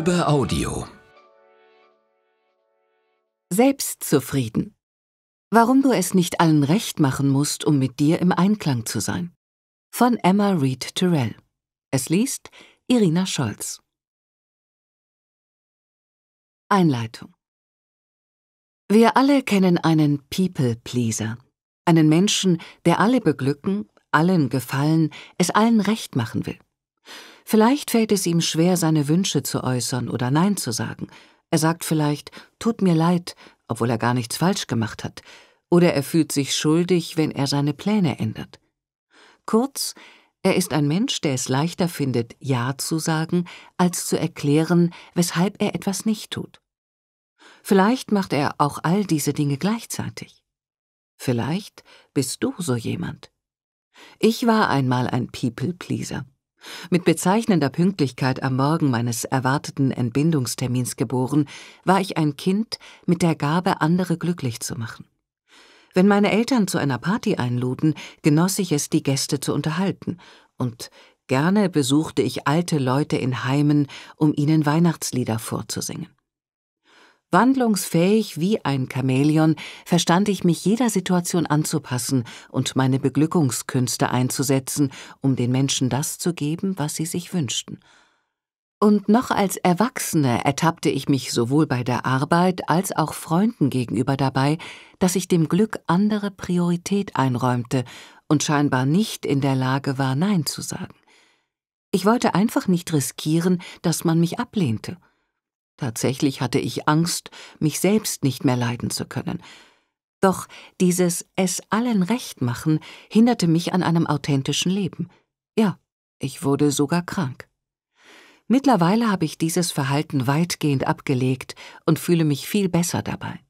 über Audio. Selbstzufrieden. Warum du es nicht allen recht machen musst, um mit dir im Einklang zu sein. Von Emma Reed Terrell. Es liest Irina Scholz. Einleitung. Wir alle kennen einen People-Pleaser, einen Menschen, der alle beglücken, allen gefallen, es allen recht machen will. Vielleicht fällt es ihm schwer, seine Wünsche zu äußern oder Nein zu sagen. Er sagt vielleicht Tut mir leid, obwohl er gar nichts falsch gemacht hat, oder er fühlt sich schuldig, wenn er seine Pläne ändert. Kurz, er ist ein Mensch, der es leichter findet, Ja zu sagen, als zu erklären, weshalb er etwas nicht tut. Vielleicht macht er auch all diese Dinge gleichzeitig. Vielleicht bist du so jemand. Ich war einmal ein People-Pleaser. Mit bezeichnender Pünktlichkeit am Morgen meines erwarteten Entbindungstermins geboren, war ich ein Kind mit der Gabe, andere glücklich zu machen. Wenn meine Eltern zu einer Party einluden, genoss ich es, die Gäste zu unterhalten, und gerne besuchte ich alte Leute in Heimen, um ihnen Weihnachtslieder vorzusingen. Wandlungsfähig wie ein Chamäleon verstand ich mich jeder Situation anzupassen und meine Beglückungskünste einzusetzen, um den Menschen das zu geben, was sie sich wünschten. Und noch als Erwachsene ertappte ich mich sowohl bei der Arbeit als auch Freunden gegenüber dabei, dass ich dem Glück andere Priorität einräumte und scheinbar nicht in der Lage war, Nein zu sagen. Ich wollte einfach nicht riskieren, dass man mich ablehnte. Tatsächlich hatte ich Angst, mich selbst nicht mehr leiden zu können. Doch dieses Es allen recht machen hinderte mich an einem authentischen Leben. Ja, ich wurde sogar krank. Mittlerweile habe ich dieses Verhalten weitgehend abgelegt und fühle mich viel besser dabei.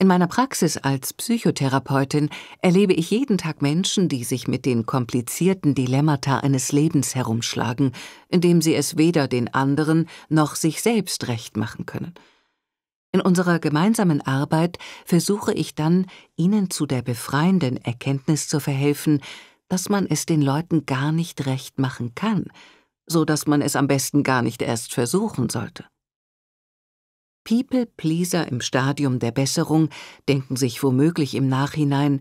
In meiner Praxis als Psychotherapeutin erlebe ich jeden Tag Menschen, die sich mit den komplizierten Dilemmata eines Lebens herumschlagen, indem sie es weder den anderen noch sich selbst recht machen können. In unserer gemeinsamen Arbeit versuche ich dann, ihnen zu der befreienden Erkenntnis zu verhelfen, dass man es den Leuten gar nicht recht machen kann, so dass man es am besten gar nicht erst versuchen sollte. People-Pleaser im Stadium der Besserung denken sich womöglich im Nachhinein,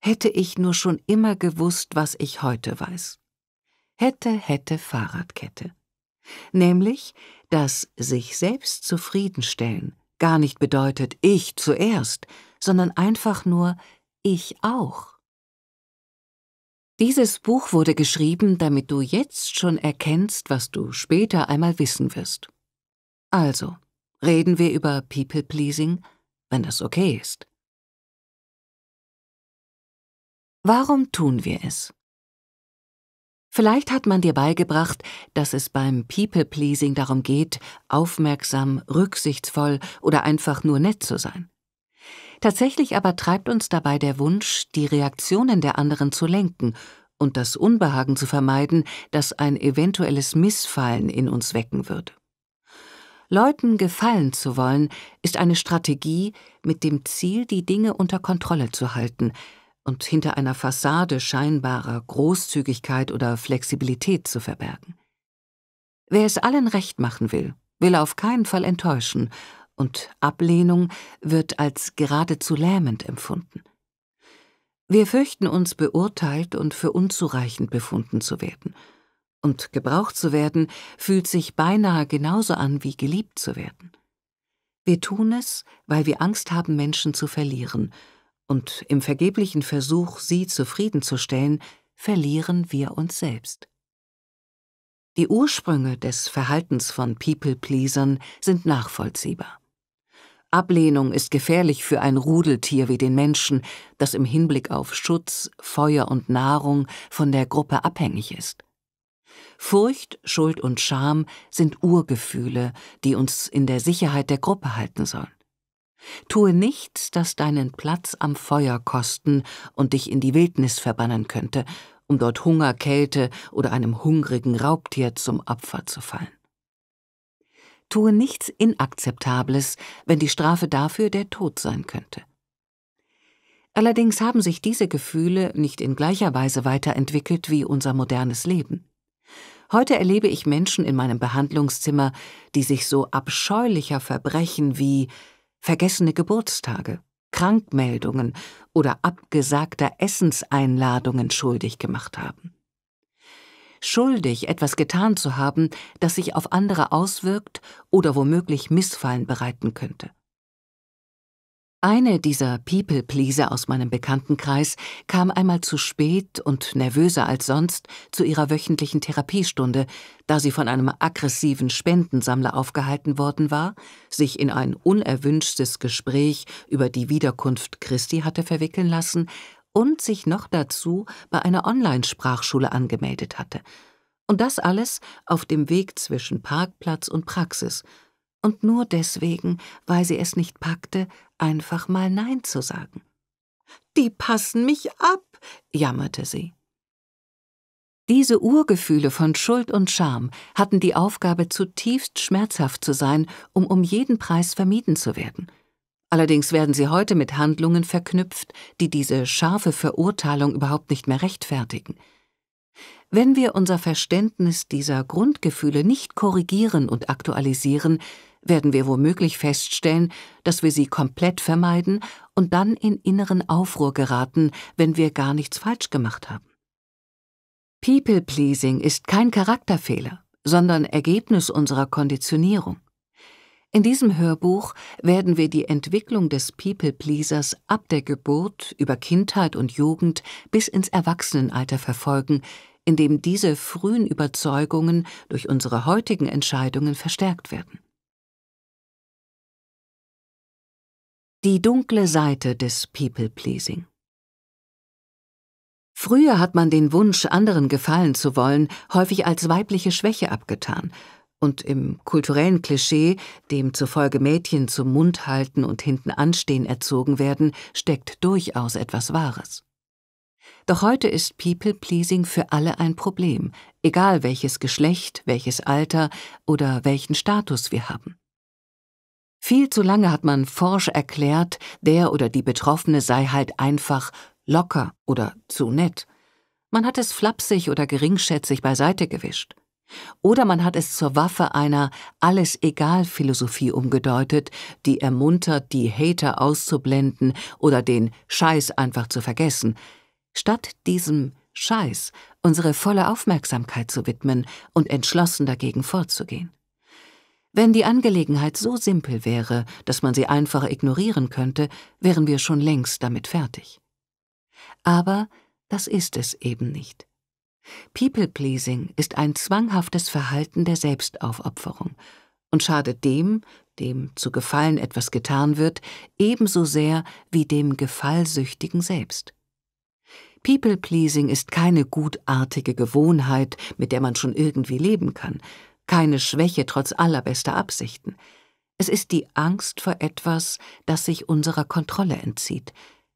hätte ich nur schon immer gewusst, was ich heute weiß. Hätte, hätte Fahrradkette. Nämlich, dass sich selbst zufriedenstellen gar nicht bedeutet ich zuerst, sondern einfach nur ich auch. Dieses Buch wurde geschrieben, damit du jetzt schon erkennst, was du später einmal wissen wirst. Also, reden wir über People-Pleasing, wenn das okay ist. Warum tun wir es? Vielleicht hat man dir beigebracht, dass es beim People-Pleasing darum geht, aufmerksam, rücksichtsvoll oder einfach nur nett zu sein. Tatsächlich aber treibt uns dabei der Wunsch, die Reaktionen der anderen zu lenken und das Unbehagen zu vermeiden, das ein eventuelles Missfallen in uns wecken würde. Leuten gefallen zu wollen, ist eine Strategie mit dem Ziel, die Dinge unter Kontrolle zu halten und hinter einer Fassade scheinbarer Großzügigkeit oder Flexibilität zu verbergen. Wer es allen recht machen will, will auf keinen Fall enttäuschen, und Ablehnung wird als geradezu lähmend empfunden. Wir fürchten uns beurteilt und für unzureichend befunden zu werden, und gebraucht zu werden fühlt sich beinahe genauso an wie geliebt zu werden. Wir tun es, weil wir Angst haben, Menschen zu verlieren, und im vergeblichen Versuch, sie zufriedenzustellen, verlieren wir uns selbst. Die Ursprünge des Verhaltens von People-Pleasern sind nachvollziehbar. Ablehnung ist gefährlich für ein Rudeltier wie den Menschen, das im Hinblick auf Schutz, Feuer und Nahrung von der Gruppe abhängig ist. Furcht, Schuld und Scham sind Urgefühle, die uns in der Sicherheit der Gruppe halten sollen. Tue nichts, das deinen Platz am Feuer kosten und dich in die Wildnis verbannen könnte, um dort Hunger, Kälte oder einem hungrigen Raubtier zum Opfer zu fallen. Tue nichts Inakzeptables, wenn die Strafe dafür der Tod sein könnte. Allerdings haben sich diese Gefühle nicht in gleicher Weise weiterentwickelt wie unser modernes Leben. Heute erlebe ich Menschen in meinem Behandlungszimmer, die sich so abscheulicher Verbrechen wie vergessene Geburtstage, Krankmeldungen oder abgesagter Essenseinladungen schuldig gemacht haben. Schuldig, etwas getan zu haben, das sich auf andere auswirkt oder womöglich Missfallen bereiten könnte. Eine dieser People-Pleaser aus meinem Bekanntenkreis kam einmal zu spät und nervöser als sonst zu ihrer wöchentlichen Therapiestunde, da sie von einem aggressiven Spendensammler aufgehalten worden war, sich in ein unerwünschtes Gespräch über die Wiederkunft Christi hatte verwickeln lassen und sich noch dazu bei einer Online-Sprachschule angemeldet hatte. Und das alles auf dem Weg zwischen Parkplatz und Praxis, und nur deswegen, weil sie es nicht packte, einfach mal Nein zu sagen. Die passen mich ab, jammerte sie. Diese Urgefühle von Schuld und Scham hatten die Aufgabe, zutiefst schmerzhaft zu sein, um um jeden Preis vermieden zu werden. Allerdings werden sie heute mit Handlungen verknüpft, die diese scharfe Verurteilung überhaupt nicht mehr rechtfertigen. Wenn wir unser Verständnis dieser Grundgefühle nicht korrigieren und aktualisieren, werden wir womöglich feststellen, dass wir sie komplett vermeiden und dann in inneren Aufruhr geraten, wenn wir gar nichts falsch gemacht haben. People-Pleasing ist kein Charakterfehler, sondern Ergebnis unserer Konditionierung. In diesem Hörbuch werden wir die Entwicklung des People-Pleasers ab der Geburt über Kindheit und Jugend bis ins Erwachsenenalter verfolgen, indem diese frühen Überzeugungen durch unsere heutigen Entscheidungen verstärkt werden. Die dunkle Seite des People-Pleasing. Früher hat man den Wunsch, anderen gefallen zu wollen, häufig als weibliche Schwäche abgetan und im kulturellen Klischee, dem zufolge Mädchen zum Mund halten und hinten anstehen erzogen werden, steckt durchaus etwas Wahres. Doch heute ist People-Pleasing für alle ein Problem, egal welches Geschlecht, welches Alter oder welchen Status wir haben. Viel zu lange hat man forsch erklärt, der oder die Betroffene sei halt einfach locker oder zu nett. Man hat es flapsig oder geringschätzig beiseite gewischt. Oder man hat es zur Waffe einer Alles egal Philosophie umgedeutet, die ermuntert, die Hater auszublenden oder den Scheiß einfach zu vergessen, statt diesem Scheiß unsere volle Aufmerksamkeit zu widmen und entschlossen dagegen vorzugehen. Wenn die Angelegenheit so simpel wäre, dass man sie einfach ignorieren könnte, wären wir schon längst damit fertig. Aber das ist es eben nicht. People-Pleasing ist ein zwanghaftes Verhalten der Selbstaufopferung und schadet dem, dem zu Gefallen etwas getan wird, ebenso sehr wie dem Gefallsüchtigen selbst. People-Pleasing ist keine gutartige Gewohnheit, mit der man schon irgendwie leben kann, keine Schwäche trotz allerbester Absichten. Es ist die Angst vor etwas, das sich unserer Kontrolle entzieht,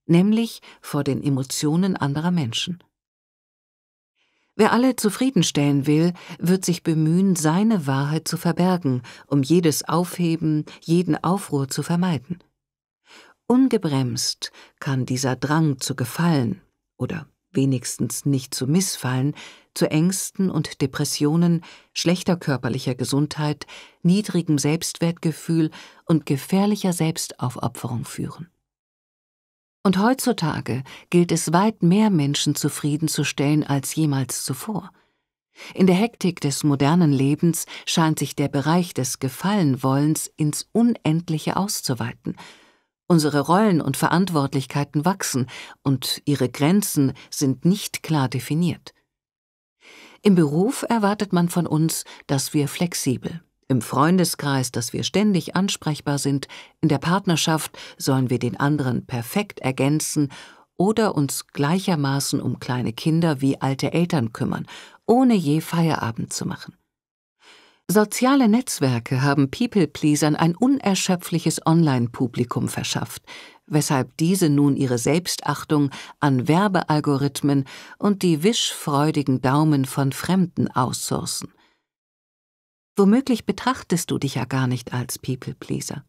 nämlich vor den Emotionen anderer Menschen. Wer alle zufriedenstellen will, wird sich bemühen, seine Wahrheit zu verbergen, um jedes Aufheben, jeden Aufruhr zu vermeiden. Ungebremst kann dieser Drang zu gefallen oder wenigstens nicht zu missfallen zu Ängsten und Depressionen, schlechter körperlicher Gesundheit, niedrigem Selbstwertgefühl und gefährlicher Selbstaufopferung führen. Und heutzutage gilt es weit mehr Menschen zufriedenzustellen als jemals zuvor. In der Hektik des modernen Lebens scheint sich der Bereich des Gefallenwollens ins Unendliche auszuweiten. Unsere Rollen und Verantwortlichkeiten wachsen und ihre Grenzen sind nicht klar definiert. Im Beruf erwartet man von uns, dass wir flexibel, im Freundeskreis, dass wir ständig ansprechbar sind, in der Partnerschaft sollen wir den anderen perfekt ergänzen oder uns gleichermaßen um kleine Kinder wie alte Eltern kümmern, ohne je Feierabend zu machen. Soziale Netzwerke haben People-Pleasern ein unerschöpfliches Online-Publikum verschafft, weshalb diese nun ihre Selbstachtung an Werbealgorithmen und die wischfreudigen Daumen von Fremden aussourcen. Womöglich betrachtest du dich ja gar nicht als People-Pleaser.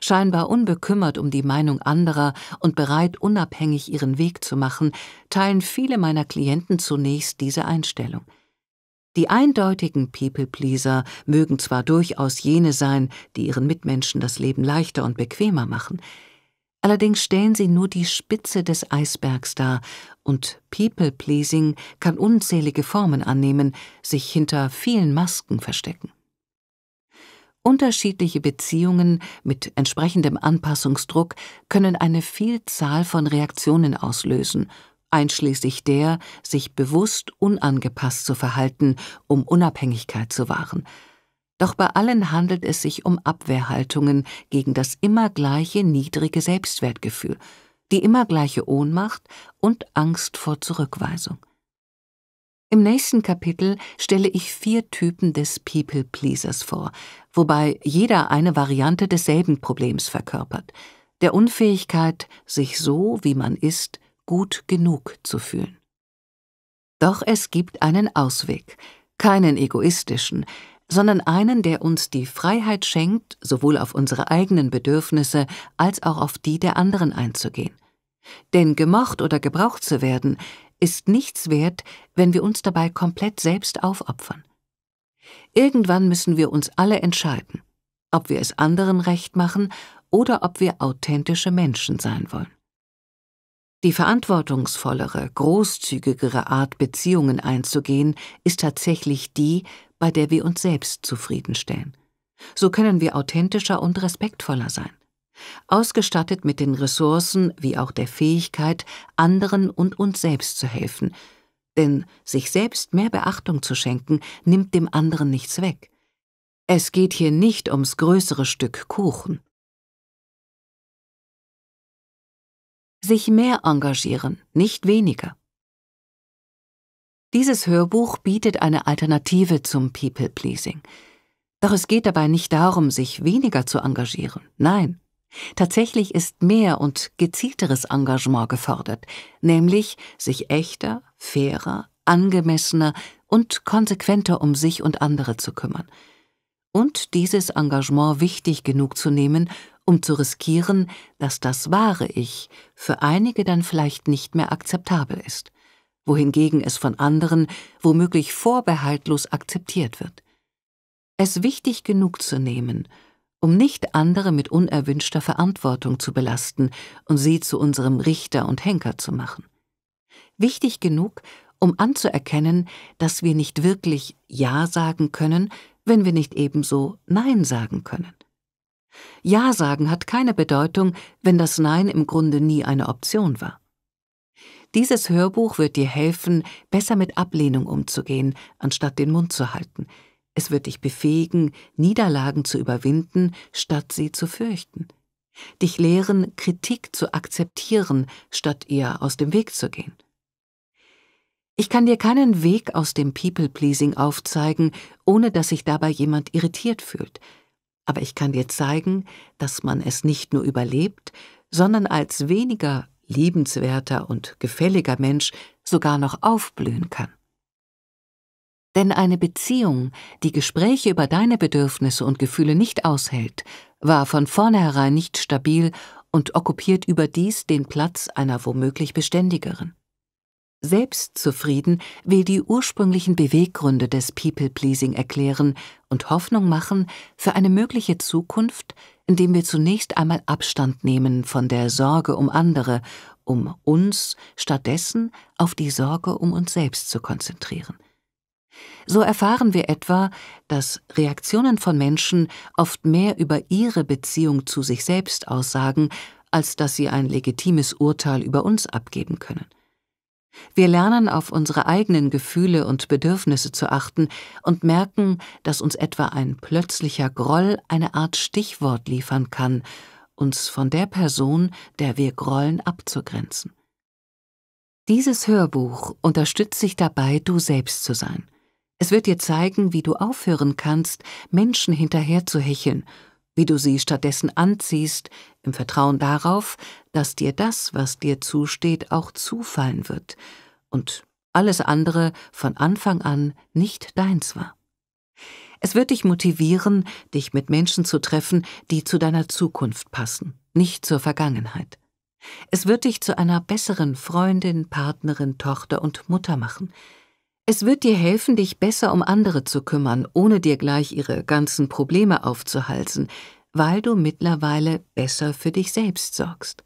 Scheinbar unbekümmert um die Meinung anderer und bereit, unabhängig ihren Weg zu machen, teilen viele meiner Klienten zunächst diese Einstellung. Die eindeutigen People-Pleaser mögen zwar durchaus jene sein, die ihren Mitmenschen das Leben leichter und bequemer machen, Allerdings stellen sie nur die Spitze des Eisbergs dar, und People-Pleasing kann unzählige Formen annehmen, sich hinter vielen Masken verstecken. Unterschiedliche Beziehungen mit entsprechendem Anpassungsdruck können eine Vielzahl von Reaktionen auslösen, einschließlich der, sich bewusst unangepasst zu verhalten, um Unabhängigkeit zu wahren, doch bei allen handelt es sich um Abwehrhaltungen gegen das immer gleiche niedrige Selbstwertgefühl, die immer gleiche Ohnmacht und Angst vor Zurückweisung. Im nächsten Kapitel stelle ich vier Typen des People Pleasers vor, wobei jeder eine Variante desselben Problems verkörpert, der Unfähigkeit, sich so, wie man ist, gut genug zu fühlen. Doch es gibt einen Ausweg, keinen egoistischen, sondern einen, der uns die Freiheit schenkt, sowohl auf unsere eigenen Bedürfnisse als auch auf die der anderen einzugehen. Denn gemocht oder gebraucht zu werden, ist nichts wert, wenn wir uns dabei komplett selbst aufopfern. Irgendwann müssen wir uns alle entscheiden, ob wir es anderen recht machen oder ob wir authentische Menschen sein wollen. Die verantwortungsvollere, großzügigere Art, Beziehungen einzugehen, ist tatsächlich die, bei der wir uns selbst zufriedenstellen. So können wir authentischer und respektvoller sein. Ausgestattet mit den Ressourcen wie auch der Fähigkeit, anderen und uns selbst zu helfen. Denn sich selbst mehr Beachtung zu schenken, nimmt dem anderen nichts weg. Es geht hier nicht ums größere Stück Kuchen. Sich mehr engagieren, nicht weniger. Dieses Hörbuch bietet eine Alternative zum People-Pleasing. Doch es geht dabei nicht darum, sich weniger zu engagieren. Nein. Tatsächlich ist mehr und gezielteres Engagement gefordert, nämlich sich echter, fairer, angemessener und konsequenter um sich und andere zu kümmern. Und dieses Engagement wichtig genug zu nehmen, um zu riskieren, dass das wahre Ich für einige dann vielleicht nicht mehr akzeptabel ist wohingegen es von anderen womöglich vorbehaltlos akzeptiert wird. Es wichtig genug zu nehmen, um nicht andere mit unerwünschter Verantwortung zu belasten und sie zu unserem Richter und Henker zu machen. Wichtig genug, um anzuerkennen, dass wir nicht wirklich Ja sagen können, wenn wir nicht ebenso Nein sagen können. Ja sagen hat keine Bedeutung, wenn das Nein im Grunde nie eine Option war. Dieses Hörbuch wird dir helfen, besser mit Ablehnung umzugehen, anstatt den Mund zu halten. Es wird dich befähigen, Niederlagen zu überwinden, statt sie zu fürchten. Dich lehren, Kritik zu akzeptieren, statt ihr aus dem Weg zu gehen. Ich kann dir keinen Weg aus dem People-Pleasing aufzeigen, ohne dass sich dabei jemand irritiert fühlt. Aber ich kann dir zeigen, dass man es nicht nur überlebt, sondern als weniger liebenswerter und gefälliger Mensch sogar noch aufblühen kann. Denn eine Beziehung, die Gespräche über deine Bedürfnisse und Gefühle nicht aushält, war von vornherein nicht stabil und okkupiert überdies den Platz einer womöglich beständigeren. Selbstzufrieden will die ursprünglichen Beweggründe des People-Pleasing erklären und Hoffnung machen für eine mögliche Zukunft, indem wir zunächst einmal Abstand nehmen von der Sorge um andere, um uns stattdessen auf die Sorge um uns selbst zu konzentrieren. So erfahren wir etwa, dass Reaktionen von Menschen oft mehr über ihre Beziehung zu sich selbst aussagen, als dass sie ein legitimes Urteil über uns abgeben können. Wir lernen auf unsere eigenen Gefühle und Bedürfnisse zu achten und merken, dass uns etwa ein plötzlicher Groll eine Art Stichwort liefern kann, uns von der Person, der wir grollen, abzugrenzen. Dieses Hörbuch unterstützt dich dabei, du selbst zu sein. Es wird dir zeigen, wie du aufhören kannst, Menschen hinterherzuhecheln wie du sie stattdessen anziehst, im Vertrauen darauf, dass dir das, was dir zusteht, auch zufallen wird und alles andere von Anfang an nicht deins war. Es wird dich motivieren, dich mit Menschen zu treffen, die zu deiner Zukunft passen, nicht zur Vergangenheit. Es wird dich zu einer besseren Freundin, Partnerin, Tochter und Mutter machen, es wird dir helfen, dich besser um andere zu kümmern, ohne dir gleich ihre ganzen Probleme aufzuhalsen, weil du mittlerweile besser für dich selbst sorgst.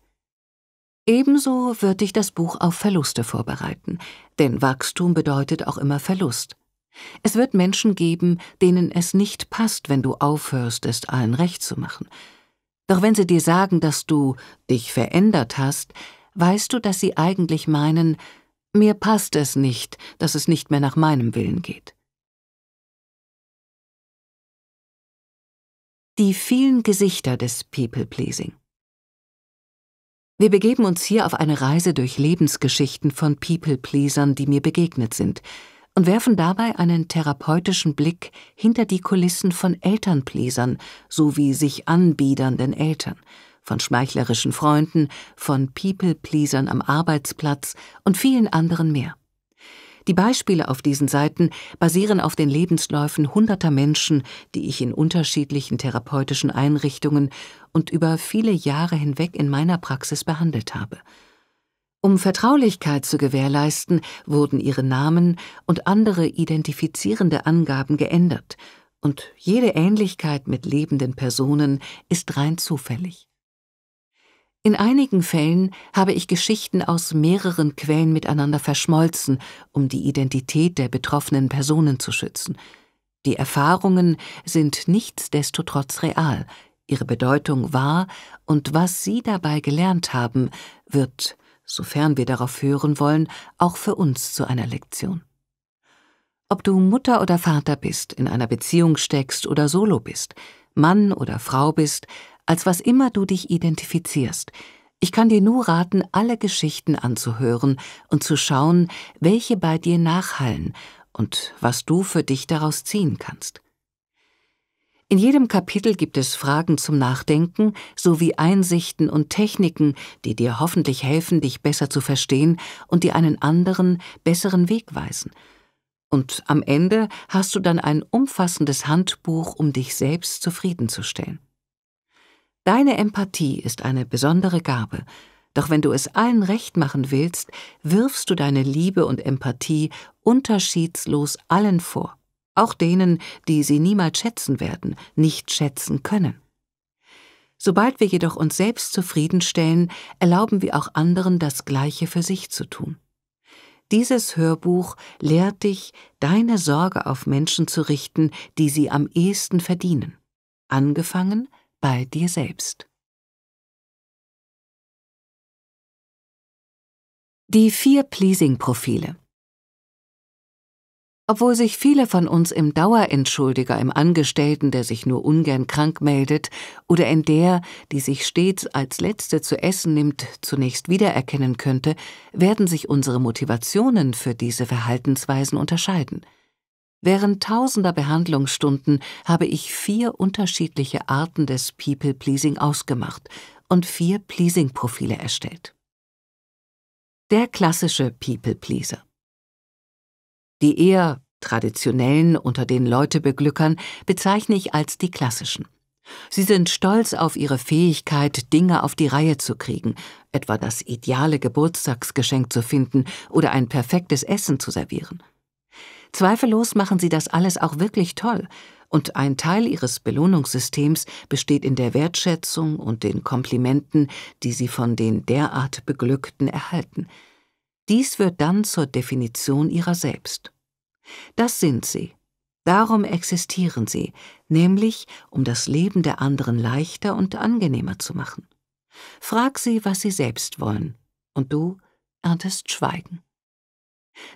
Ebenso wird dich das Buch auf Verluste vorbereiten, denn Wachstum bedeutet auch immer Verlust. Es wird Menschen geben, denen es nicht passt, wenn du aufhörst, es allen recht zu machen. Doch wenn sie dir sagen, dass du dich verändert hast, weißt du, dass sie eigentlich meinen, mir passt es nicht, dass es nicht mehr nach meinem Willen geht. Die vielen Gesichter des People-Pleasing. Wir begeben uns hier auf eine Reise durch Lebensgeschichten von People-Pleasern, die mir begegnet sind, und werfen dabei einen therapeutischen Blick hinter die Kulissen von Elternpleasern sowie sich anbiedernden Eltern – von schmeichlerischen Freunden, von People-Pleasern am Arbeitsplatz und vielen anderen mehr. Die Beispiele auf diesen Seiten basieren auf den Lebensläufen hunderter Menschen, die ich in unterschiedlichen therapeutischen Einrichtungen und über viele Jahre hinweg in meiner Praxis behandelt habe. Um Vertraulichkeit zu gewährleisten, wurden ihre Namen und andere identifizierende Angaben geändert, und jede Ähnlichkeit mit lebenden Personen ist rein zufällig. In einigen Fällen habe ich Geschichten aus mehreren Quellen miteinander verschmolzen, um die Identität der betroffenen Personen zu schützen. Die Erfahrungen sind nichtsdestotrotz real, ihre Bedeutung wahr und was Sie dabei gelernt haben, wird, sofern wir darauf hören wollen, auch für uns zu einer Lektion. Ob du Mutter oder Vater bist, in einer Beziehung steckst oder solo bist, Mann oder Frau bist, als was immer du dich identifizierst. Ich kann dir nur raten, alle Geschichten anzuhören und zu schauen, welche bei dir nachhallen und was du für dich daraus ziehen kannst. In jedem Kapitel gibt es Fragen zum Nachdenken sowie Einsichten und Techniken, die dir hoffentlich helfen, dich besser zu verstehen und dir einen anderen, besseren Weg weisen. Und am Ende hast du dann ein umfassendes Handbuch, um dich selbst zufriedenzustellen. Deine Empathie ist eine besondere Gabe, doch wenn du es allen recht machen willst, wirfst du deine Liebe und Empathie unterschiedslos allen vor, auch denen, die sie niemals schätzen werden, nicht schätzen können. Sobald wir jedoch uns selbst zufriedenstellen, erlauben wir auch anderen das Gleiche für sich zu tun. Dieses Hörbuch lehrt dich, deine Sorge auf Menschen zu richten, die sie am ehesten verdienen, angefangen bei dir selbst. Die vier Pleasing-Profile obwohl sich viele von uns im Dauerentschuldiger, im Angestellten, der sich nur ungern krank meldet, oder in der, die sich stets als Letzte zu essen nimmt, zunächst wiedererkennen könnte, werden sich unsere Motivationen für diese Verhaltensweisen unterscheiden. Während tausender Behandlungsstunden habe ich vier unterschiedliche Arten des People-Pleasing ausgemacht und vier Pleasing-Profile erstellt. Der klassische People-Pleaser. Die eher traditionellen unter den Leutebeglückern bezeichne ich als die klassischen. Sie sind stolz auf ihre Fähigkeit, Dinge auf die Reihe zu kriegen, etwa das ideale Geburtstagsgeschenk zu finden oder ein perfektes Essen zu servieren. Zweifellos machen sie das alles auch wirklich toll, und ein Teil ihres Belohnungssystems besteht in der Wertschätzung und den Komplimenten, die sie von den derart Beglückten erhalten. Dies wird dann zur Definition ihrer selbst. Das sind sie. Darum existieren sie, nämlich um das Leben der anderen leichter und angenehmer zu machen. Frag sie, was sie selbst wollen, und du erntest Schweigen.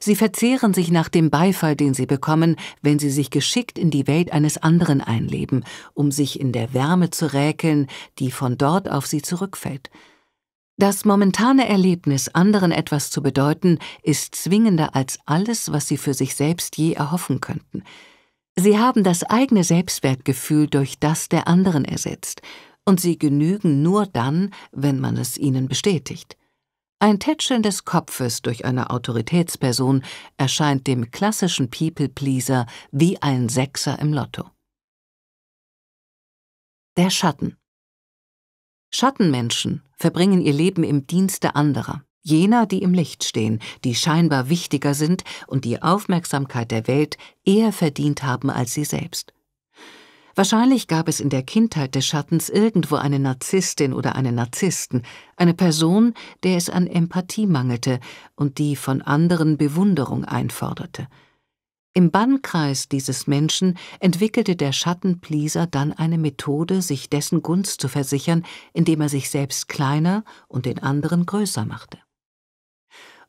Sie verzehren sich nach dem Beifall, den sie bekommen, wenn sie sich geschickt in die Welt eines anderen einleben, um sich in der Wärme zu räkeln, die von dort auf sie zurückfällt. Das momentane Erlebnis, anderen etwas zu bedeuten, ist zwingender als alles, was sie für sich selbst je erhoffen könnten. Sie haben das eigene Selbstwertgefühl durch das der anderen ersetzt, und sie genügen nur dann, wenn man es ihnen bestätigt. Ein Tätscheln des Kopfes durch eine Autoritätsperson erscheint dem klassischen People-Pleaser wie ein Sechser im Lotto. Der Schatten Schattenmenschen verbringen ihr Leben im Dienste anderer, jener, die im Licht stehen, die scheinbar wichtiger sind und die Aufmerksamkeit der Welt eher verdient haben als sie selbst. Wahrscheinlich gab es in der Kindheit des Schattens irgendwo eine Narzisstin oder einen Narzissten, eine Person, der es an Empathie mangelte und die von anderen Bewunderung einforderte. Im Bannkreis dieses Menschen entwickelte der Schattenpleaser dann eine Methode, sich dessen Gunst zu versichern, indem er sich selbst kleiner und den anderen größer machte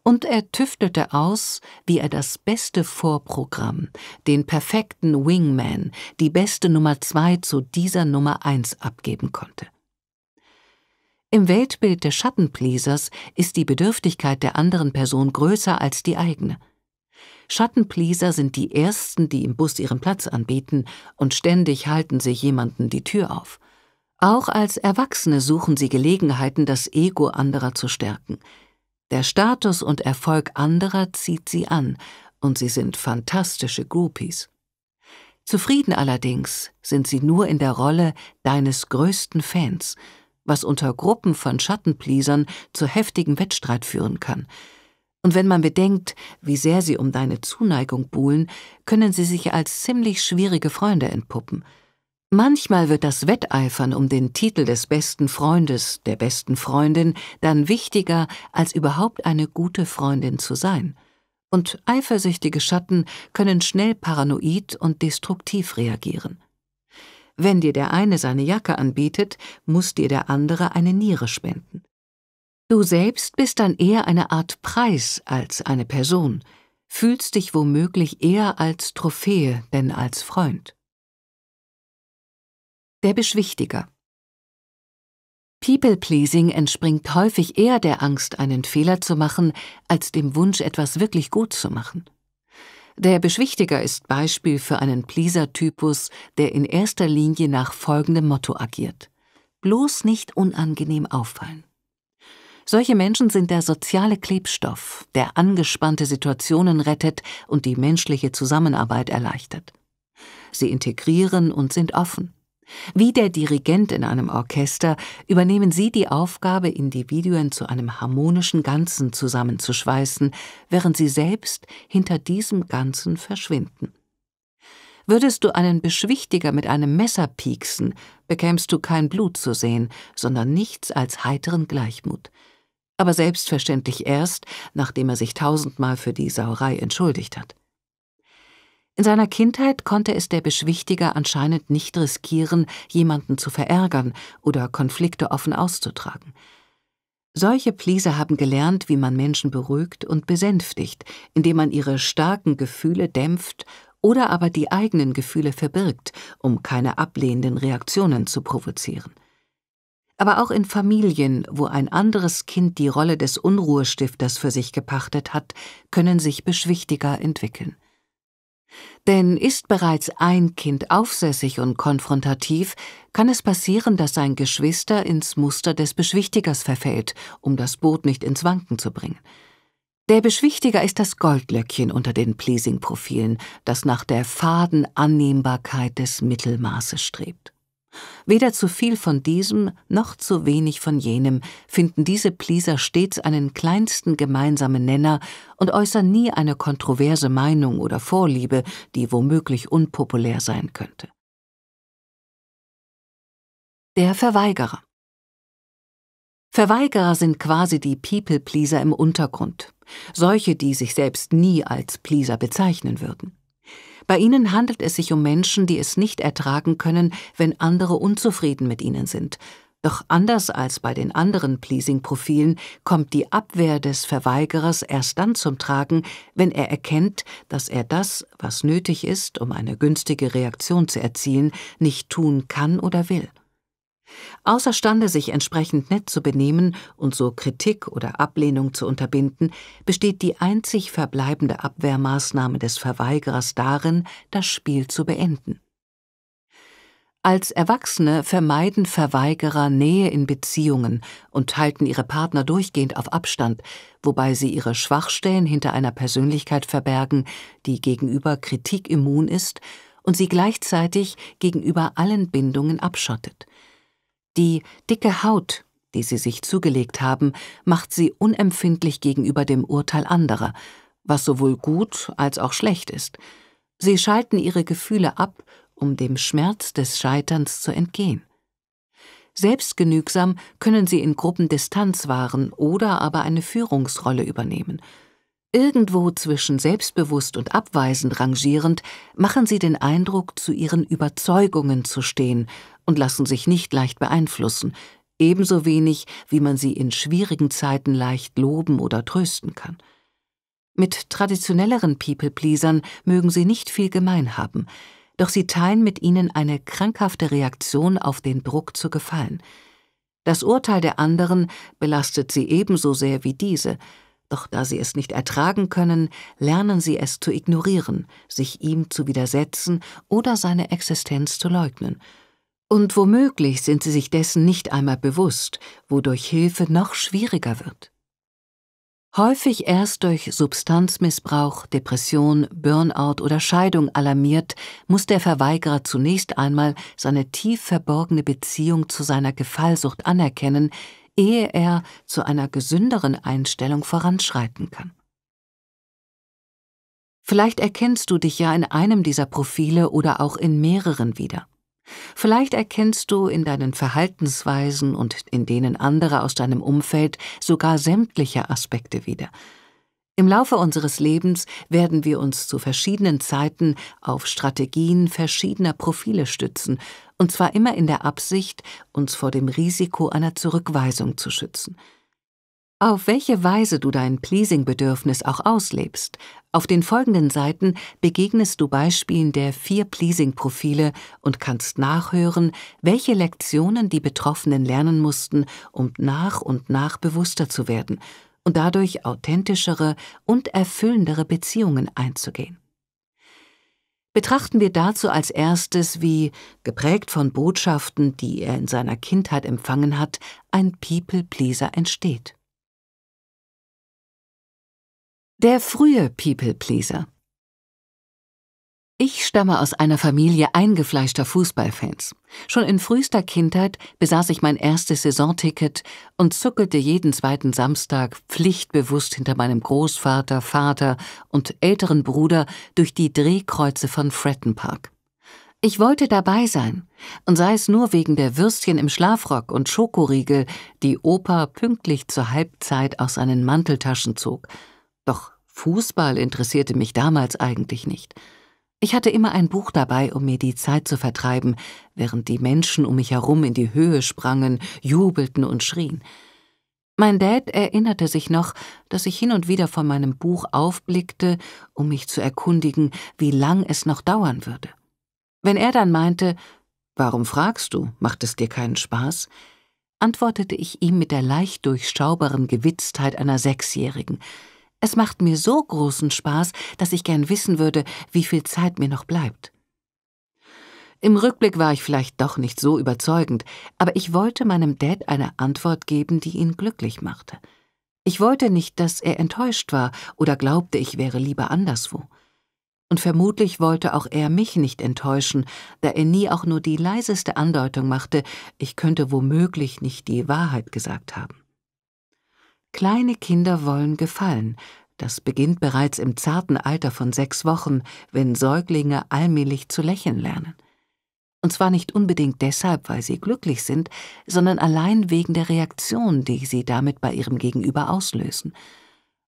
und er tüftelte aus, wie er das beste Vorprogramm, den perfekten Wingman, die beste Nummer zwei zu dieser Nummer eins abgeben konnte. Im Weltbild des Schattenpleasers ist die Bedürftigkeit der anderen Person größer als die eigene. Schattenpleaser sind die Ersten, die im Bus ihren Platz anbieten, und ständig halten sich jemanden die Tür auf. Auch als Erwachsene suchen sie Gelegenheiten, das Ego anderer zu stärken. Der Status und Erfolg anderer zieht sie an, und sie sind fantastische Groupies. Zufrieden allerdings sind sie nur in der Rolle deines größten Fans, was unter Gruppen von Schattenpleasern zu heftigem Wettstreit führen kann. Und wenn man bedenkt, wie sehr sie um deine Zuneigung buhlen, können sie sich als ziemlich schwierige Freunde entpuppen – Manchmal wird das Wetteifern um den Titel des besten Freundes, der besten Freundin dann wichtiger, als überhaupt eine gute Freundin zu sein. Und eifersüchtige Schatten können schnell paranoid und destruktiv reagieren. Wenn dir der eine seine Jacke anbietet, muss dir der andere eine Niere spenden. Du selbst bist dann eher eine Art Preis als eine Person, fühlst dich womöglich eher als Trophäe denn als Freund. Der Beschwichtiger. People-Pleasing entspringt häufig eher der Angst, einen Fehler zu machen, als dem Wunsch, etwas wirklich gut zu machen. Der Beschwichtiger ist Beispiel für einen Pleaser-Typus, der in erster Linie nach folgendem Motto agiert. Bloß nicht unangenehm auffallen. Solche Menschen sind der soziale Klebstoff, der angespannte Situationen rettet und die menschliche Zusammenarbeit erleichtert. Sie integrieren und sind offen. Wie der Dirigent in einem Orchester übernehmen Sie die Aufgabe, Individuen zu einem harmonischen Ganzen zusammenzuschweißen, während Sie selbst hinter diesem Ganzen verschwinden. Würdest du einen Beschwichtiger mit einem Messer pieksen, bekämst du kein Blut zu sehen, sondern nichts als heiteren Gleichmut. Aber selbstverständlich erst, nachdem er sich tausendmal für die Sauerei entschuldigt hat. In seiner Kindheit konnte es der Beschwichtiger anscheinend nicht riskieren, jemanden zu verärgern oder Konflikte offen auszutragen. Solche Pleaser haben gelernt, wie man Menschen beruhigt und besänftigt, indem man ihre starken Gefühle dämpft oder aber die eigenen Gefühle verbirgt, um keine ablehnenden Reaktionen zu provozieren. Aber auch in Familien, wo ein anderes Kind die Rolle des Unruhestifters für sich gepachtet hat, können sich Beschwichtiger entwickeln. Denn ist bereits ein Kind aufsässig und konfrontativ, kann es passieren, dass sein Geschwister ins Muster des Beschwichtigers verfällt, um das Boot nicht ins Wanken zu bringen. Der Beschwichtiger ist das Goldlöckchen unter den Pleasing-Profilen, das nach der faden Annehmbarkeit des Mittelmaßes strebt. Weder zu viel von diesem noch zu wenig von jenem finden diese Pleaser stets einen kleinsten gemeinsamen Nenner und äußern nie eine kontroverse Meinung oder Vorliebe, die womöglich unpopulär sein könnte. Der Verweigerer Verweigerer sind quasi die People-Pleaser im Untergrund, solche, die sich selbst nie als Pleaser bezeichnen würden. Bei ihnen handelt es sich um Menschen, die es nicht ertragen können, wenn andere unzufrieden mit ihnen sind. Doch anders als bei den anderen Pleasing-Profilen kommt die Abwehr des Verweigerers erst dann zum Tragen, wenn er erkennt, dass er das, was nötig ist, um eine günstige Reaktion zu erzielen, nicht tun kann oder will. Außerstande, sich entsprechend nett zu benehmen und so Kritik oder Ablehnung zu unterbinden, besteht die einzig verbleibende Abwehrmaßnahme des Verweigerers darin, das Spiel zu beenden. Als Erwachsene vermeiden Verweigerer Nähe in Beziehungen und halten ihre Partner durchgehend auf Abstand, wobei sie ihre Schwachstellen hinter einer Persönlichkeit verbergen, die gegenüber Kritik immun ist und sie gleichzeitig gegenüber allen Bindungen abschottet – die dicke Haut, die sie sich zugelegt haben, macht sie unempfindlich gegenüber dem Urteil anderer, was sowohl gut als auch schlecht ist. Sie schalten ihre Gefühle ab, um dem Schmerz des Scheiterns zu entgehen. Selbstgenügsam können sie in Gruppen Distanz wahren oder aber eine Führungsrolle übernehmen. Irgendwo zwischen selbstbewusst und abweisend rangierend machen sie den Eindruck, zu ihren Überzeugungen zu stehen und lassen sich nicht leicht beeinflussen, ebenso wenig wie man sie in schwierigen Zeiten leicht loben oder trösten kann. Mit traditionelleren People-Pleasern mögen sie nicht viel gemein haben, doch sie teilen mit ihnen eine krankhafte Reaktion auf den Druck zu gefallen. Das Urteil der anderen belastet sie ebenso sehr wie diese, doch da sie es nicht ertragen können, lernen sie es zu ignorieren, sich ihm zu widersetzen oder seine Existenz zu leugnen, und womöglich sind sie sich dessen nicht einmal bewusst, wodurch Hilfe noch schwieriger wird. Häufig erst durch Substanzmissbrauch, Depression, Burnout oder Scheidung alarmiert, muss der Verweigerer zunächst einmal seine tief verborgene Beziehung zu seiner Gefallsucht anerkennen, ehe er zu einer gesünderen Einstellung voranschreiten kann. Vielleicht erkennst du dich ja in einem dieser Profile oder auch in mehreren wieder. Vielleicht erkennst du in deinen Verhaltensweisen und in denen anderer aus deinem Umfeld sogar sämtliche Aspekte wieder. Im Laufe unseres Lebens werden wir uns zu verschiedenen Zeiten auf Strategien verschiedener Profile stützen, und zwar immer in der Absicht, uns vor dem Risiko einer Zurückweisung zu schützen. Auf welche Weise du dein Pleasing-Bedürfnis auch auslebst, auf den folgenden Seiten begegnest du Beispielen der vier Pleasing-Profile und kannst nachhören, welche Lektionen die Betroffenen lernen mussten, um nach und nach bewusster zu werden und dadurch authentischere und erfüllendere Beziehungen einzugehen betrachten wir dazu als erstes, wie, geprägt von Botschaften, die er in seiner Kindheit empfangen hat, ein People-Pleaser entsteht. Der frühe People-Pleaser. Ich stamme aus einer Familie eingefleischter Fußballfans. Schon in frühester Kindheit besaß ich mein erstes Saisonticket und zuckelte jeden zweiten Samstag pflichtbewusst hinter meinem Großvater, Vater und älteren Bruder durch die Drehkreuze von Fretton Park. Ich wollte dabei sein, und sei es nur wegen der Würstchen im Schlafrock und Schokoriegel, die Opa pünktlich zur Halbzeit aus seinen Manteltaschen zog – doch Fußball interessierte mich damals eigentlich nicht. Ich hatte immer ein Buch dabei, um mir die Zeit zu vertreiben, während die Menschen um mich herum in die Höhe sprangen, jubelten und schrien. Mein Dad erinnerte sich noch, dass ich hin und wieder von meinem Buch aufblickte, um mich zu erkundigen, wie lang es noch dauern würde. Wenn er dann meinte, Warum fragst du? Macht es dir keinen Spaß? antwortete ich ihm mit der leicht durchschaubaren Gewitztheit einer Sechsjährigen. Es macht mir so großen Spaß, dass ich gern wissen würde, wie viel Zeit mir noch bleibt. Im Rückblick war ich vielleicht doch nicht so überzeugend, aber ich wollte meinem Dad eine Antwort geben, die ihn glücklich machte. Ich wollte nicht, dass er enttäuscht war oder glaubte, ich wäre lieber anderswo. Und vermutlich wollte auch er mich nicht enttäuschen, da er nie auch nur die leiseste Andeutung machte, ich könnte womöglich nicht die Wahrheit gesagt haben. Kleine Kinder wollen gefallen. Das beginnt bereits im zarten Alter von sechs Wochen, wenn Säuglinge allmählich zu lächeln lernen. Und zwar nicht unbedingt deshalb, weil sie glücklich sind, sondern allein wegen der Reaktion, die sie damit bei ihrem Gegenüber auslösen.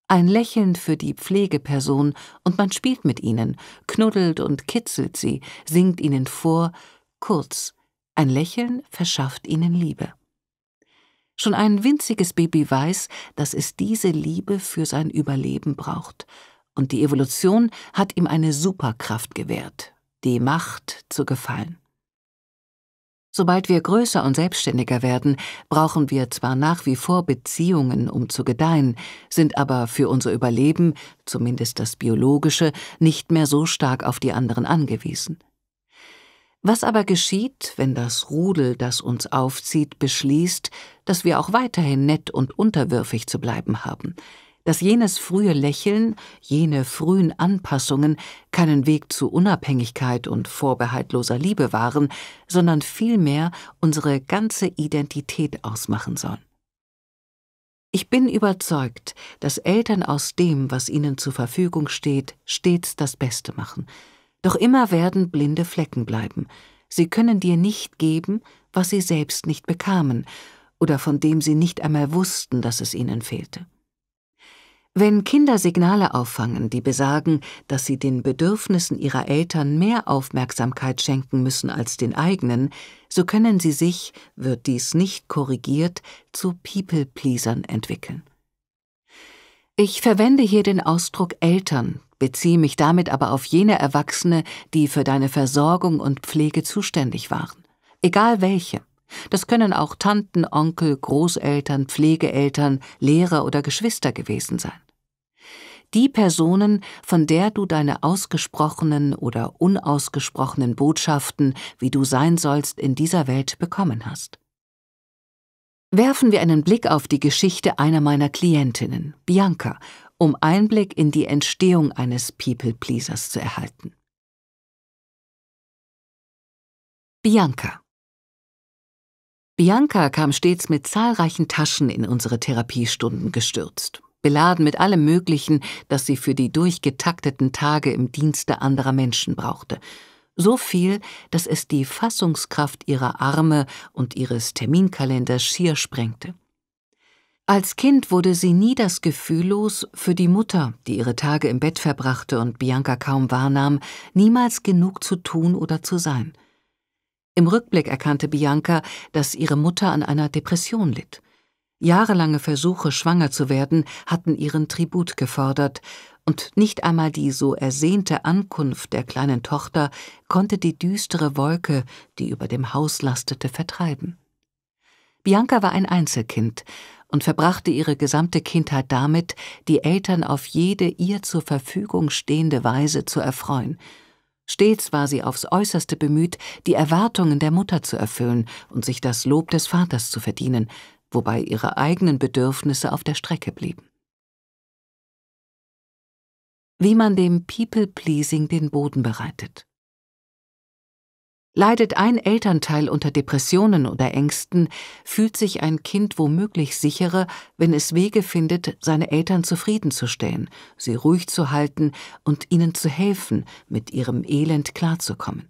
Ein Lächeln für die Pflegeperson und man spielt mit ihnen, knuddelt und kitzelt sie, singt ihnen vor, kurz, ein Lächeln verschafft ihnen Liebe. Schon ein winziges Baby weiß, dass es diese Liebe für sein Überleben braucht. Und die Evolution hat ihm eine Superkraft gewährt, die Macht zu gefallen. Sobald wir größer und selbstständiger werden, brauchen wir zwar nach wie vor Beziehungen, um zu gedeihen, sind aber für unser Überleben, zumindest das biologische, nicht mehr so stark auf die anderen angewiesen. Was aber geschieht, wenn das Rudel, das uns aufzieht, beschließt, dass wir auch weiterhin nett und unterwürfig zu bleiben haben, dass jenes frühe Lächeln, jene frühen Anpassungen keinen Weg zu Unabhängigkeit und vorbehaltloser Liebe waren, sondern vielmehr unsere ganze Identität ausmachen sollen. Ich bin überzeugt, dass Eltern aus dem, was ihnen zur Verfügung steht, stets das Beste machen – doch immer werden blinde Flecken bleiben. Sie können dir nicht geben, was sie selbst nicht bekamen oder von dem sie nicht einmal wussten, dass es ihnen fehlte. Wenn Kinder Signale auffangen, die besagen, dass sie den Bedürfnissen ihrer Eltern mehr Aufmerksamkeit schenken müssen als den eigenen, so können sie sich, wird dies nicht korrigiert, zu People-Pleasern entwickeln. Ich verwende hier den Ausdruck Eltern, beziehe mich damit aber auf jene Erwachsene, die für deine Versorgung und Pflege zuständig waren. Egal welche. Das können auch Tanten, Onkel, Großeltern, Pflegeeltern, Lehrer oder Geschwister gewesen sein. Die Personen, von der du deine ausgesprochenen oder unausgesprochenen Botschaften, wie du sein sollst, in dieser Welt bekommen hast. Werfen wir einen Blick auf die Geschichte einer meiner Klientinnen, Bianca, um Einblick in die Entstehung eines People-Pleasers zu erhalten. Bianca Bianca kam stets mit zahlreichen Taschen in unsere Therapiestunden gestürzt, beladen mit allem Möglichen, das sie für die durchgetakteten Tage im Dienste anderer Menschen brauchte, so viel, dass es die Fassungskraft ihrer Arme und ihres Terminkalenders schier sprengte. Als Kind wurde sie nie das Gefühl los, für die Mutter, die ihre Tage im Bett verbrachte und Bianca kaum wahrnahm, niemals genug zu tun oder zu sein. Im Rückblick erkannte Bianca, dass ihre Mutter an einer Depression litt. Jahrelange Versuche, schwanger zu werden, hatten ihren Tribut gefordert, und nicht einmal die so ersehnte Ankunft der kleinen Tochter konnte die düstere Wolke, die über dem Haus lastete, vertreiben. Bianca war ein Einzelkind, und verbrachte ihre gesamte Kindheit damit, die Eltern auf jede ihr zur Verfügung stehende Weise zu erfreuen. Stets war sie aufs äußerste bemüht, die Erwartungen der Mutter zu erfüllen und sich das Lob des Vaters zu verdienen, wobei ihre eigenen Bedürfnisse auf der Strecke blieben. Wie man dem People-Pleasing den Boden bereitet. Leidet ein Elternteil unter Depressionen oder Ängsten, fühlt sich ein Kind womöglich sicherer, wenn es Wege findet, seine Eltern zufriedenzustellen, sie ruhig zu halten und ihnen zu helfen, mit ihrem Elend klarzukommen.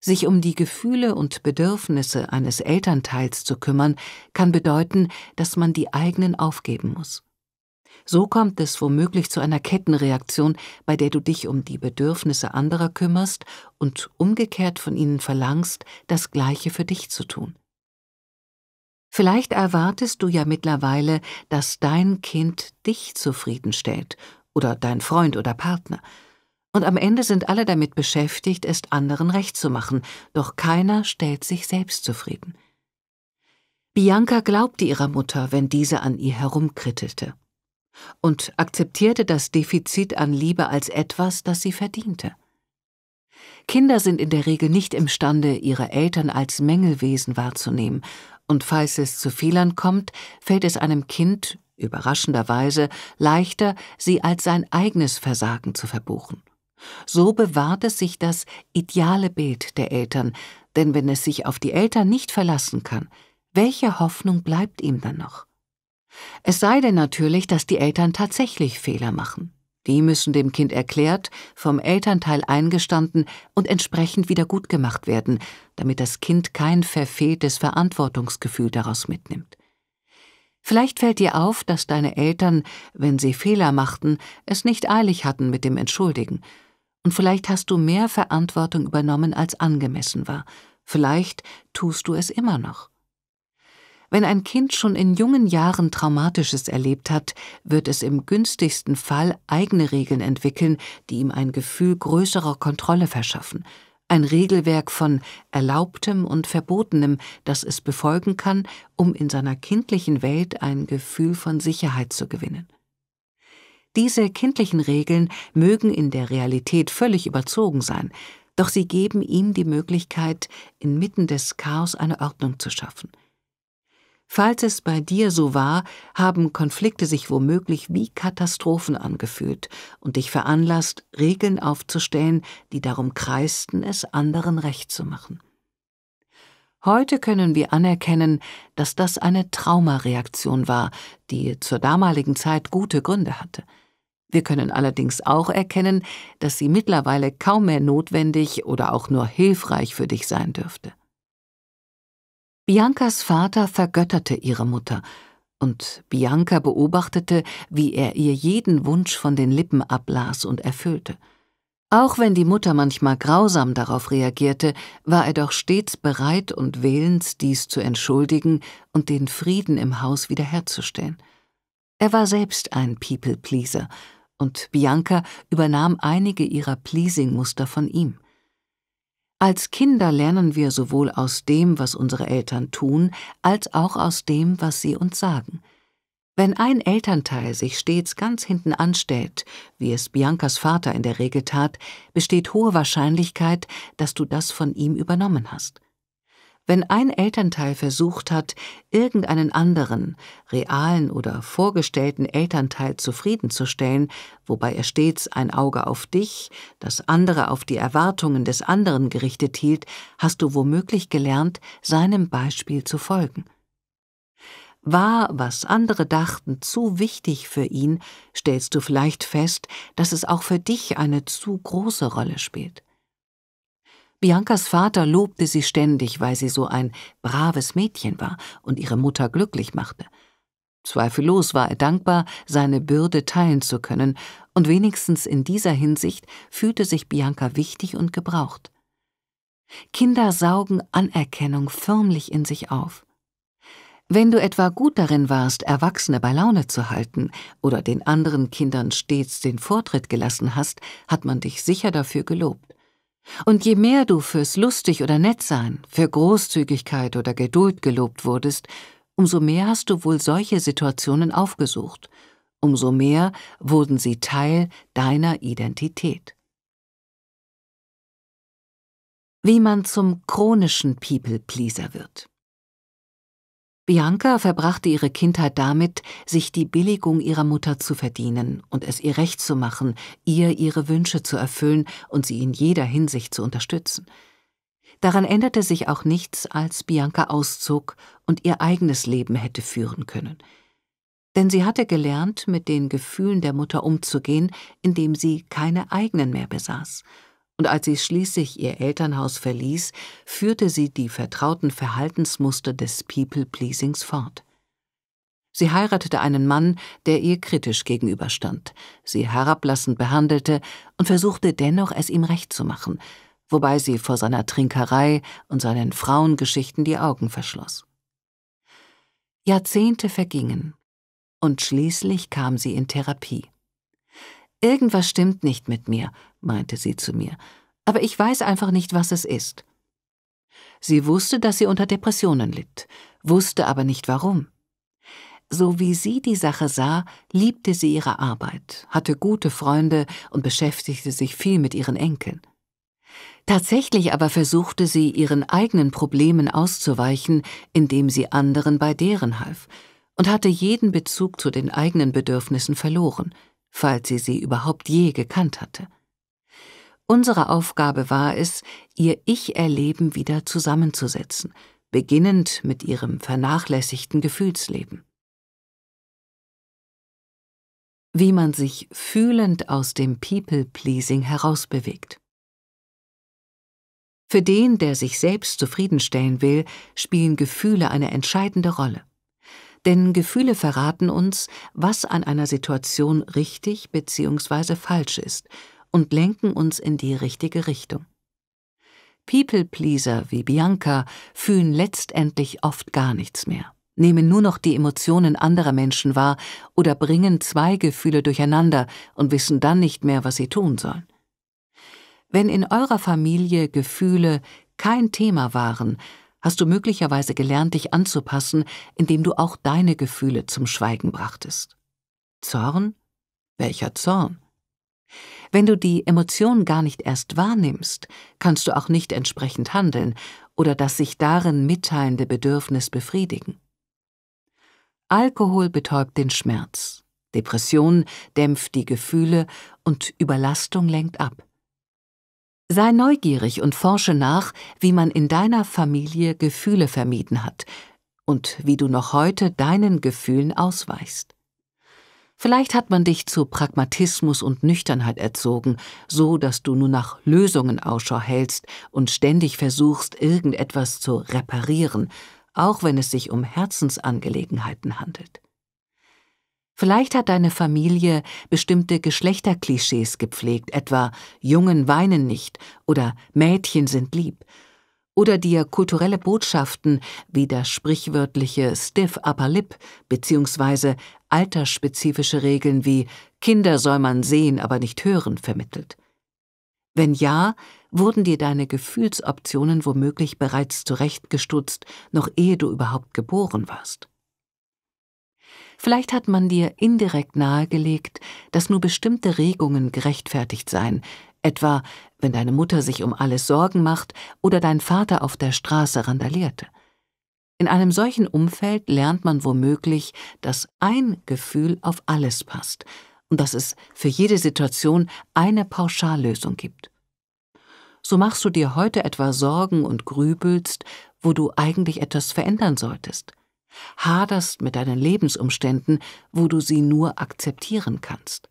Sich um die Gefühle und Bedürfnisse eines Elternteils zu kümmern, kann bedeuten, dass man die eigenen aufgeben muss. So kommt es womöglich zu einer Kettenreaktion, bei der du dich um die Bedürfnisse anderer kümmerst und umgekehrt von ihnen verlangst, das Gleiche für dich zu tun. Vielleicht erwartest du ja mittlerweile, dass dein Kind dich zufriedenstellt oder dein Freund oder Partner. Und am Ende sind alle damit beschäftigt, es anderen recht zu machen, doch keiner stellt sich selbst zufrieden. Bianca glaubte ihrer Mutter, wenn diese an ihr herumkrittelte und akzeptierte das Defizit an Liebe als etwas, das sie verdiente. Kinder sind in der Regel nicht imstande, ihre Eltern als Mängelwesen wahrzunehmen, und falls es zu Fehlern kommt, fällt es einem Kind, überraschenderweise, leichter, sie als sein eigenes Versagen zu verbuchen. So bewahrt es sich das ideale Bild der Eltern, denn wenn es sich auf die Eltern nicht verlassen kann, welche Hoffnung bleibt ihm dann noch? Es sei denn natürlich, dass die Eltern tatsächlich Fehler machen. Die müssen dem Kind erklärt, vom Elternteil eingestanden und entsprechend wieder gut gemacht werden, damit das Kind kein verfehltes Verantwortungsgefühl daraus mitnimmt. Vielleicht fällt dir auf, dass deine Eltern, wenn sie Fehler machten, es nicht eilig hatten mit dem Entschuldigen. Und vielleicht hast du mehr Verantwortung übernommen, als angemessen war. Vielleicht tust du es immer noch. Wenn ein Kind schon in jungen Jahren Traumatisches erlebt hat, wird es im günstigsten Fall eigene Regeln entwickeln, die ihm ein Gefühl größerer Kontrolle verschaffen, ein Regelwerk von Erlaubtem und Verbotenem, das es befolgen kann, um in seiner kindlichen Welt ein Gefühl von Sicherheit zu gewinnen. Diese kindlichen Regeln mögen in der Realität völlig überzogen sein, doch sie geben ihm die Möglichkeit, inmitten des Chaos eine Ordnung zu schaffen – Falls es bei dir so war, haben Konflikte sich womöglich wie Katastrophen angefühlt und dich veranlasst, Regeln aufzustellen, die darum kreisten, es anderen recht zu machen. Heute können wir anerkennen, dass das eine Traumareaktion war, die zur damaligen Zeit gute Gründe hatte. Wir können allerdings auch erkennen, dass sie mittlerweile kaum mehr notwendig oder auch nur hilfreich für dich sein dürfte. Biancas Vater vergötterte ihre Mutter, und Bianca beobachtete, wie er ihr jeden Wunsch von den Lippen ablas und erfüllte. Auch wenn die Mutter manchmal grausam darauf reagierte, war er doch stets bereit und willens, dies zu entschuldigen und den Frieden im Haus wiederherzustellen. Er war selbst ein People-Pleaser, und Bianca übernahm einige ihrer Pleasing-Muster von ihm. Als Kinder lernen wir sowohl aus dem, was unsere Eltern tun, als auch aus dem, was sie uns sagen. Wenn ein Elternteil sich stets ganz hinten anstellt, wie es Biancas Vater in der Regel tat, besteht hohe Wahrscheinlichkeit, dass du das von ihm übernommen hast. Wenn ein Elternteil versucht hat, irgendeinen anderen, realen oder vorgestellten Elternteil zufriedenzustellen, wobei er stets ein Auge auf dich, das andere auf die Erwartungen des anderen gerichtet hielt, hast du womöglich gelernt, seinem Beispiel zu folgen. War, was andere dachten, zu wichtig für ihn, stellst du vielleicht fest, dass es auch für dich eine zu große Rolle spielt. Biancas Vater lobte sie ständig, weil sie so ein braves Mädchen war und ihre Mutter glücklich machte. Zweifellos war er dankbar, seine Bürde teilen zu können, und wenigstens in dieser Hinsicht fühlte sich Bianca wichtig und gebraucht. Kinder saugen Anerkennung förmlich in sich auf. Wenn du etwa gut darin warst, Erwachsene bei Laune zu halten oder den anderen Kindern stets den Vortritt gelassen hast, hat man dich sicher dafür gelobt. Und je mehr du fürs lustig oder Nettsein, für Großzügigkeit oder Geduld gelobt wurdest, umso mehr hast du wohl solche Situationen aufgesucht, umso mehr wurden sie Teil deiner Identität. Wie man zum chronischen People-Pleaser wird. Bianca verbrachte ihre Kindheit damit, sich die Billigung ihrer Mutter zu verdienen und es ihr recht zu machen, ihr ihre Wünsche zu erfüllen und sie in jeder Hinsicht zu unterstützen. Daran änderte sich auch nichts, als Bianca auszog und ihr eigenes Leben hätte führen können. Denn sie hatte gelernt, mit den Gefühlen der Mutter umzugehen, indem sie keine eigenen mehr besaß – und als sie schließlich ihr Elternhaus verließ, führte sie die vertrauten Verhaltensmuster des People-Pleasings fort. Sie heiratete einen Mann, der ihr kritisch gegenüberstand, sie herablassend behandelte und versuchte dennoch, es ihm recht zu machen, wobei sie vor seiner Trinkerei und seinen Frauengeschichten die Augen verschloss. Jahrzehnte vergingen, und schließlich kam sie in Therapie. Irgendwas stimmt nicht mit mir, meinte sie zu mir, aber ich weiß einfach nicht, was es ist. Sie wusste, dass sie unter Depressionen litt, wusste aber nicht warum. So wie sie die Sache sah, liebte sie ihre Arbeit, hatte gute Freunde und beschäftigte sich viel mit ihren Enkeln. Tatsächlich aber versuchte sie, ihren eigenen Problemen auszuweichen, indem sie anderen bei deren half, und hatte jeden Bezug zu den eigenen Bedürfnissen verloren – falls sie sie überhaupt je gekannt hatte. Unsere Aufgabe war es, ihr Ich-Erleben wieder zusammenzusetzen, beginnend mit ihrem vernachlässigten Gefühlsleben. Wie man sich fühlend aus dem People-Pleasing herausbewegt. Für den, der sich selbst zufriedenstellen will, spielen Gefühle eine entscheidende Rolle denn Gefühle verraten uns, was an einer Situation richtig bzw. falsch ist und lenken uns in die richtige Richtung. People-Pleaser wie Bianca fühlen letztendlich oft gar nichts mehr, nehmen nur noch die Emotionen anderer Menschen wahr oder bringen zwei Gefühle durcheinander und wissen dann nicht mehr, was sie tun sollen. Wenn in eurer Familie Gefühle kein Thema waren, hast du möglicherweise gelernt, dich anzupassen, indem du auch deine Gefühle zum Schweigen brachtest. Zorn? Welcher Zorn? Wenn du die Emotion gar nicht erst wahrnimmst, kannst du auch nicht entsprechend handeln oder das sich darin mitteilende Bedürfnis befriedigen. Alkohol betäubt den Schmerz, Depression dämpft die Gefühle und Überlastung lenkt ab. Sei neugierig und forsche nach, wie man in deiner Familie Gefühle vermieden hat und wie du noch heute deinen Gefühlen ausweichst. Vielleicht hat man dich zu Pragmatismus und Nüchternheit erzogen, so dass du nur nach Lösungen Ausschau hältst und ständig versuchst, irgendetwas zu reparieren, auch wenn es sich um Herzensangelegenheiten handelt. Vielleicht hat deine Familie bestimmte Geschlechterklischees gepflegt, etwa Jungen weinen nicht oder Mädchen sind lieb, oder dir kulturelle Botschaften wie das sprichwörtliche Stiff Upper Lip bzw. altersspezifische Regeln wie Kinder soll man sehen, aber nicht hören vermittelt. Wenn ja, wurden dir deine Gefühlsoptionen womöglich bereits zurechtgestutzt, noch ehe du überhaupt geboren warst. Vielleicht hat man dir indirekt nahegelegt, dass nur bestimmte Regungen gerechtfertigt seien, etwa wenn deine Mutter sich um alles Sorgen macht oder dein Vater auf der Straße randalierte. In einem solchen Umfeld lernt man womöglich, dass ein Gefühl auf alles passt und dass es für jede Situation eine Pauschallösung gibt. So machst du dir heute etwa Sorgen und grübelst, wo du eigentlich etwas verändern solltest – haderst mit deinen Lebensumständen, wo du sie nur akzeptieren kannst.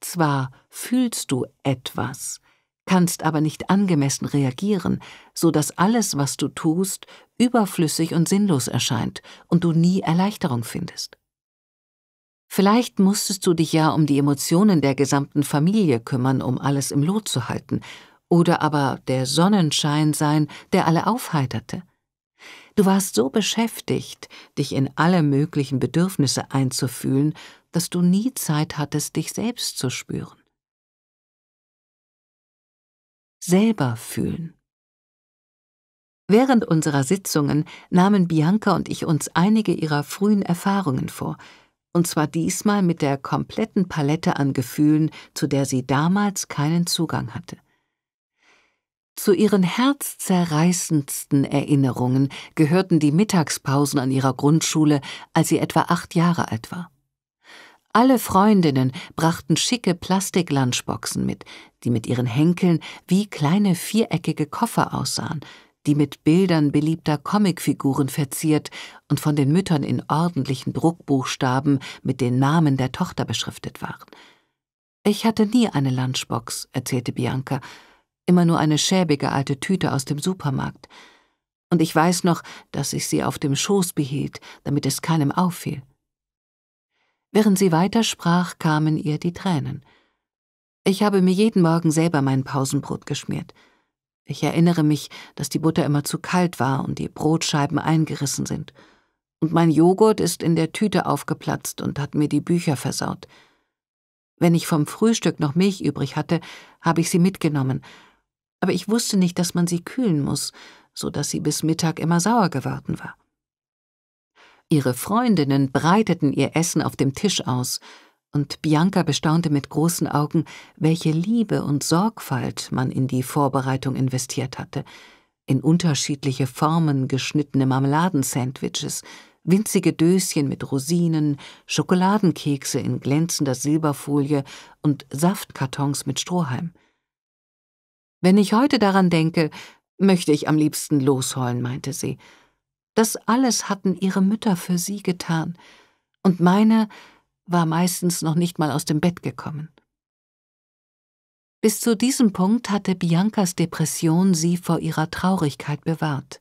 Zwar fühlst du etwas, kannst aber nicht angemessen reagieren, so dass alles, was du tust, überflüssig und sinnlos erscheint und du nie Erleichterung findest. Vielleicht musstest du dich ja um die Emotionen der gesamten Familie kümmern, um alles im Lot zu halten, oder aber der Sonnenschein sein, der alle aufheiterte – Du warst so beschäftigt, dich in alle möglichen Bedürfnisse einzufühlen, dass du nie Zeit hattest, dich selbst zu spüren. Selber fühlen. Während unserer Sitzungen nahmen Bianca und ich uns einige ihrer frühen Erfahrungen vor, und zwar diesmal mit der kompletten Palette an Gefühlen, zu der sie damals keinen Zugang hatte. Zu ihren herzzerreißendsten Erinnerungen gehörten die Mittagspausen an ihrer Grundschule, als sie etwa acht Jahre alt war. Alle Freundinnen brachten schicke Plastik-Lunchboxen mit, die mit ihren Henkeln wie kleine viereckige Koffer aussahen, die mit Bildern beliebter Comicfiguren verziert und von den Müttern in ordentlichen Druckbuchstaben mit den Namen der Tochter beschriftet waren. Ich hatte nie eine Lunchbox, erzählte Bianca, immer nur eine schäbige alte Tüte aus dem Supermarkt. Und ich weiß noch, dass ich sie auf dem Schoß behielt, damit es keinem auffiel. Während sie weitersprach, kamen ihr die Tränen. Ich habe mir jeden Morgen selber mein Pausenbrot geschmiert. Ich erinnere mich, dass die Butter immer zu kalt war und die Brotscheiben eingerissen sind. Und mein Joghurt ist in der Tüte aufgeplatzt und hat mir die Bücher versaut. Wenn ich vom Frühstück noch Milch übrig hatte, habe ich sie mitgenommen, aber ich wusste nicht, dass man sie kühlen muss, so dass sie bis Mittag immer sauer geworden war. Ihre Freundinnen breiteten ihr Essen auf dem Tisch aus, und Bianca bestaunte mit großen Augen, welche Liebe und Sorgfalt man in die Vorbereitung investiert hatte, in unterschiedliche Formen geschnittene Marmeladensandwiches, winzige Döschen mit Rosinen, Schokoladenkekse in glänzender Silberfolie und Saftkartons mit Strohhalm. Wenn ich heute daran denke, möchte ich am liebsten losholen, meinte sie. Das alles hatten ihre Mütter für sie getan, und meine war meistens noch nicht mal aus dem Bett gekommen. Bis zu diesem Punkt hatte Biancas Depression sie vor ihrer Traurigkeit bewahrt.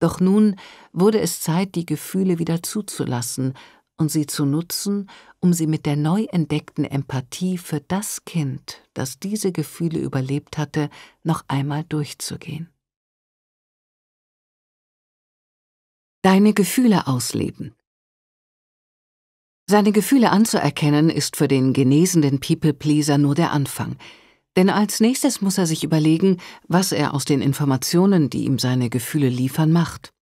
Doch nun wurde es Zeit, die Gefühle wieder zuzulassen und sie zu nutzen, um sie mit der neu entdeckten Empathie für das Kind, das diese Gefühle überlebt hatte, noch einmal durchzugehen. Deine Gefühle ausleben. Seine Gefühle anzuerkennen ist für den genesenden People-Pleaser nur der Anfang. Denn als nächstes muss er sich überlegen, was er aus den Informationen, die ihm seine Gefühle liefern, macht.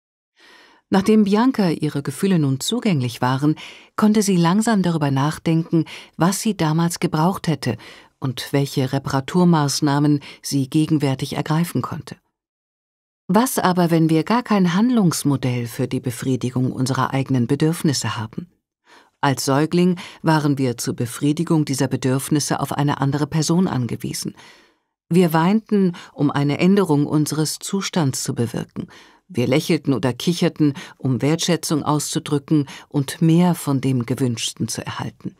Nachdem Bianca ihre Gefühle nun zugänglich waren, konnte sie langsam darüber nachdenken, was sie damals gebraucht hätte und welche Reparaturmaßnahmen sie gegenwärtig ergreifen konnte. Was aber, wenn wir gar kein Handlungsmodell für die Befriedigung unserer eigenen Bedürfnisse haben? Als Säugling waren wir zur Befriedigung dieser Bedürfnisse auf eine andere Person angewiesen. Wir weinten, um eine Änderung unseres Zustands zu bewirken, wir lächelten oder kicherten, um Wertschätzung auszudrücken und mehr von dem Gewünschten zu erhalten.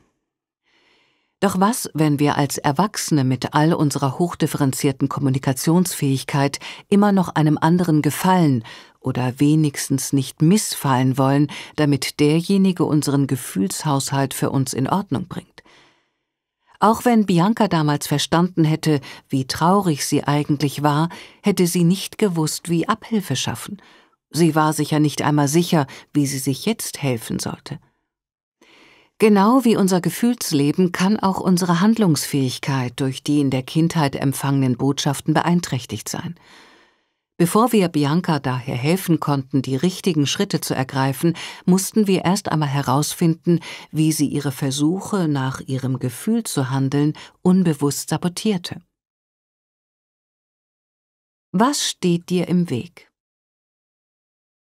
Doch was, wenn wir als Erwachsene mit all unserer hochdifferenzierten Kommunikationsfähigkeit immer noch einem anderen gefallen oder wenigstens nicht missfallen wollen, damit derjenige unseren Gefühlshaushalt für uns in Ordnung bringt? Auch wenn Bianca damals verstanden hätte, wie traurig sie eigentlich war, hätte sie nicht gewusst, wie Abhilfe schaffen. Sie war sicher nicht einmal sicher, wie sie sich jetzt helfen sollte. Genau wie unser Gefühlsleben kann auch unsere Handlungsfähigkeit durch die in der Kindheit empfangenen Botschaften beeinträchtigt sein. Bevor wir Bianca daher helfen konnten, die richtigen Schritte zu ergreifen, mussten wir erst einmal herausfinden, wie sie ihre Versuche, nach ihrem Gefühl zu handeln, unbewusst sabotierte. Was steht dir im Weg?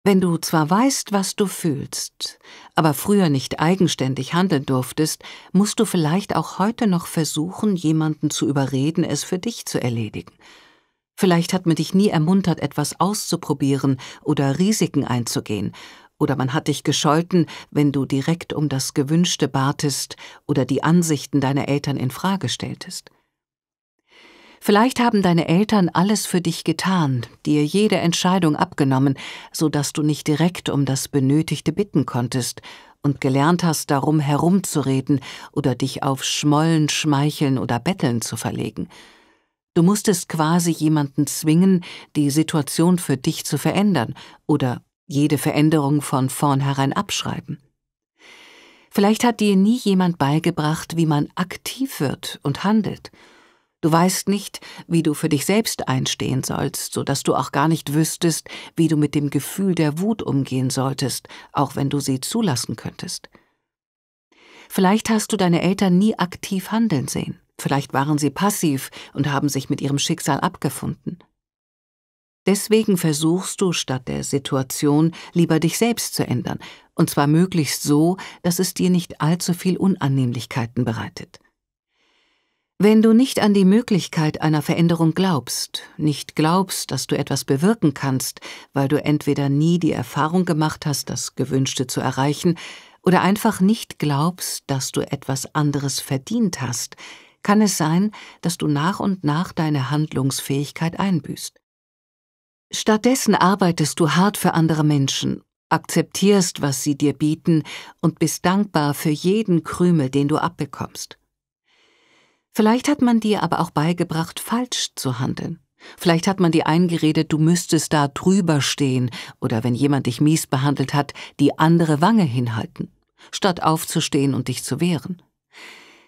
Wenn du zwar weißt, was du fühlst, aber früher nicht eigenständig handeln durftest, musst du vielleicht auch heute noch versuchen, jemanden zu überreden, es für dich zu erledigen – Vielleicht hat man dich nie ermuntert, etwas auszuprobieren oder Risiken einzugehen, oder man hat dich gescholten, wenn du direkt um das Gewünschte batest oder die Ansichten deiner Eltern in Frage stelltest. Vielleicht haben deine Eltern alles für dich getan, dir jede Entscheidung abgenommen, so dass du nicht direkt um das Benötigte bitten konntest und gelernt hast, darum herumzureden oder dich auf Schmollen, Schmeicheln oder Betteln zu verlegen. Du musstest quasi jemanden zwingen, die Situation für dich zu verändern oder jede Veränderung von vornherein abschreiben. Vielleicht hat dir nie jemand beigebracht, wie man aktiv wird und handelt. Du weißt nicht, wie du für dich selbst einstehen sollst, sodass du auch gar nicht wüsstest, wie du mit dem Gefühl der Wut umgehen solltest, auch wenn du sie zulassen könntest. Vielleicht hast du deine Eltern nie aktiv handeln sehen. Vielleicht waren sie passiv und haben sich mit ihrem Schicksal abgefunden. Deswegen versuchst du statt der Situation lieber dich selbst zu ändern, und zwar möglichst so, dass es dir nicht allzu viel Unannehmlichkeiten bereitet. Wenn du nicht an die Möglichkeit einer Veränderung glaubst, nicht glaubst, dass du etwas bewirken kannst, weil du entweder nie die Erfahrung gemacht hast, das Gewünschte zu erreichen, oder einfach nicht glaubst, dass du etwas anderes verdient hast, kann es sein, dass du nach und nach deine Handlungsfähigkeit einbüßt. Stattdessen arbeitest du hart für andere Menschen, akzeptierst, was sie dir bieten und bist dankbar für jeden Krümel, den du abbekommst. Vielleicht hat man dir aber auch beigebracht, falsch zu handeln. Vielleicht hat man dir eingeredet, du müsstest da drüber stehen oder wenn jemand dich mies behandelt hat, die andere Wange hinhalten, statt aufzustehen und dich zu wehren.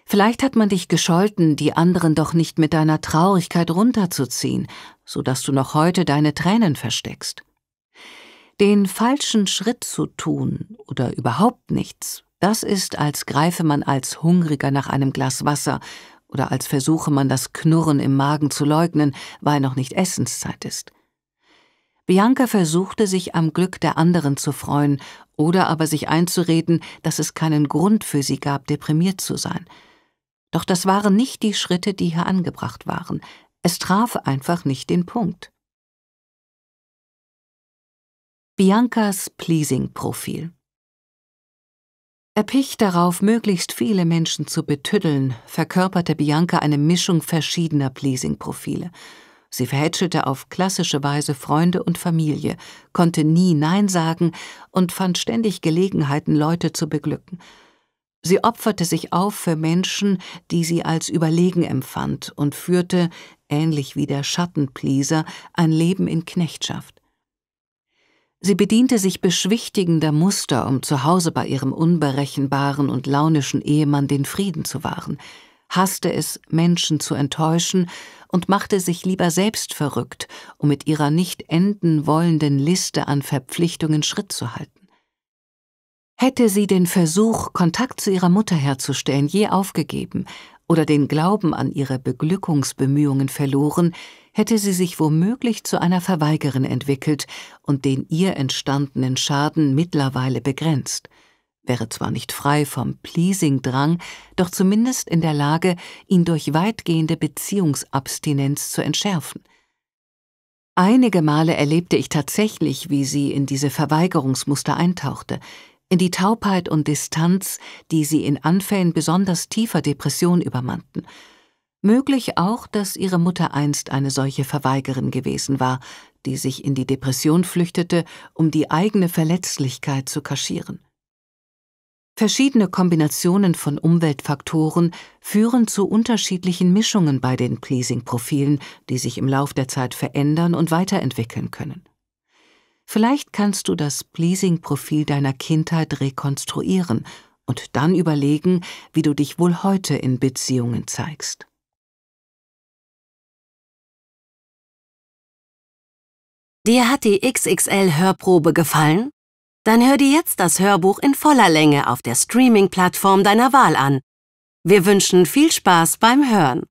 Vielleicht hat man dich gescholten, die anderen doch nicht mit deiner Traurigkeit runterzuziehen, so dass du noch heute deine Tränen versteckst. Den falschen Schritt zu tun oder überhaupt nichts, das ist, als greife man als Hungriger nach einem Glas Wasser oder als versuche man das Knurren im Magen zu leugnen, weil noch nicht Essenszeit ist. Bianca versuchte sich am Glück der anderen zu freuen oder aber sich einzureden, dass es keinen Grund für sie gab, deprimiert zu sein – doch das waren nicht die Schritte, die hier angebracht waren. Es traf einfach nicht den Punkt. Biancas Pleasing-Profil Erpicht darauf, möglichst viele Menschen zu betüddeln, verkörperte Bianca eine Mischung verschiedener Pleasing-Profile. Sie verhätschelte auf klassische Weise Freunde und Familie, konnte nie Nein sagen und fand ständig Gelegenheiten, Leute zu beglücken – Sie opferte sich auf für Menschen, die sie als überlegen empfand und führte, ähnlich wie der Schattenpleaser, ein Leben in Knechtschaft. Sie bediente sich beschwichtigender Muster, um zu Hause bei ihrem unberechenbaren und launischen Ehemann den Frieden zu wahren, hasste es, Menschen zu enttäuschen und machte sich lieber selbst verrückt, um mit ihrer nicht enden wollenden Liste an Verpflichtungen Schritt zu halten. Hätte sie den Versuch, Kontakt zu ihrer Mutter herzustellen, je aufgegeben oder den Glauben an ihre Beglückungsbemühungen verloren, hätte sie sich womöglich zu einer Verweigerin entwickelt und den ihr entstandenen Schaden mittlerweile begrenzt, wäre zwar nicht frei vom Pleasing-Drang, doch zumindest in der Lage, ihn durch weitgehende Beziehungsabstinenz zu entschärfen. Einige Male erlebte ich tatsächlich, wie sie in diese Verweigerungsmuster eintauchte, in die Taubheit und Distanz, die sie in Anfällen besonders tiefer Depression übermannten. Möglich auch, dass ihre Mutter einst eine solche Verweigerin gewesen war, die sich in die Depression flüchtete, um die eigene Verletzlichkeit zu kaschieren. Verschiedene Kombinationen von Umweltfaktoren führen zu unterschiedlichen Mischungen bei den Pleasing-Profilen, die sich im Lauf der Zeit verändern und weiterentwickeln können. Vielleicht kannst du das Pleasing-Profil deiner Kindheit rekonstruieren und dann überlegen, wie du dich wohl heute in Beziehungen zeigst. Dir hat die XXL-Hörprobe gefallen? Dann hör dir jetzt das Hörbuch in voller Länge auf der Streaming-Plattform deiner Wahl an. Wir wünschen viel Spaß beim Hören.